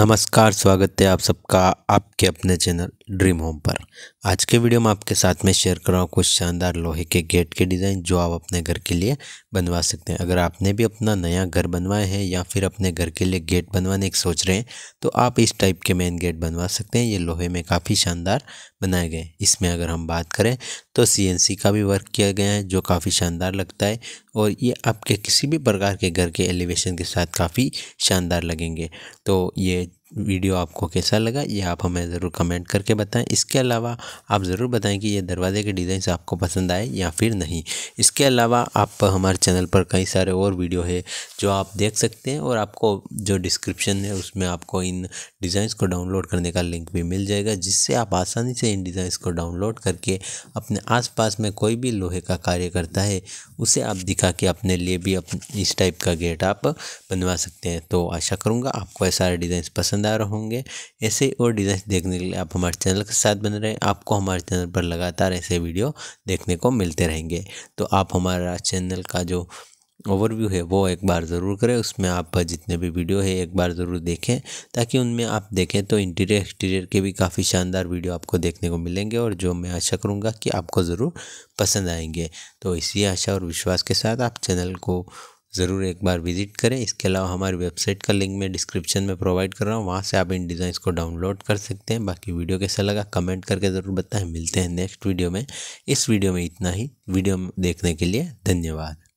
नमस्कार स्वागत है आप सबका आपके अपने चैनल ड्रीम होम पर आज के वीडियो में आपके साथ में शेयर कर रहा हूँ कुछ शानदार लोहे के गेट के डिज़ाइन जो आप अपने घर के लिए बनवा सकते हैं अगर आपने भी अपना नया घर बनवाए हैं या फिर अपने घर के लिए गेट बनवाने की सोच रहे हैं तो आप इस टाइप के मेन गेट बनवा सकते हैं ये लोहे में काफ़ी शानदार बनाए गए इसमें अगर हम बात करें तो सी का भी वर्क किया गया है जो काफ़ी शानदार लगता है और ये आपके किसी भी प्रकार के घर के एलिवेशन के साथ काफ़ी शानदार लगेंगे तो ये वीडियो आपको कैसा लगा ये आप हमें ज़रूर कमेंट करके बताएं इसके अलावा आप ज़रूर बताएं कि ये दरवाज़े के डिज़ाइंस आपको पसंद आए या फिर नहीं इसके अलावा आप हमारे चैनल पर कई सारे और वीडियो है जो आप देख सकते हैं और आपको जो डिस्क्रिप्शन है उसमें आपको इन डिज़ाइंस को डाउनलोड करने का लिंक भी मिल जाएगा जिससे आप आसानी से इन डिज़ाइंस को डाउनलोड करके अपने आस में कोई भी लोहे का कार्य करता है उसे आप दिखा के अपने लिए भी इस टाइप का गेट आप बनवा सकते हैं तो आशा करूँगा आपको ऐसा डिज़ाइंस पसंद पसंद आ रहे होंगे ऐसे और डिज़ाइन देखने के लिए आप हमारे चैनल के साथ बने रहें आपको हमारे चैनल पर लगातार ऐसे वीडियो देखने को मिलते रहेंगे तो आप हमारा चैनल का जो ओवरव्यू है वो एक बार ज़रूर करें उसमें आप जितने भी वीडियो है एक बार ज़रूर देखें ताकि उनमें आप देखें तो इंटीरियर एक्सटीरियर के भी काफ़ी शानदार वीडियो आपको देखने को मिलेंगे और जो मैं आशा करूँगा कि आपको ज़रूर पसंद आएंगे तो इसी आशा और विश्वास के साथ आप चैनल को ज़रूर एक बार विजिट करें इसके अलावा हमारी वेबसाइट का लिंक मैं डिस्क्रिप्शन में प्रोवाइड कर रहा हूँ वहाँ से आप इन डिज़ाइंस को डाउनलोड कर सकते हैं बाकी वीडियो कैसा लगा कमेंट करके ज़रूर बताएं मिलते हैं नेक्स्ट वीडियो में इस वीडियो में इतना ही वीडियो देखने के लिए धन्यवाद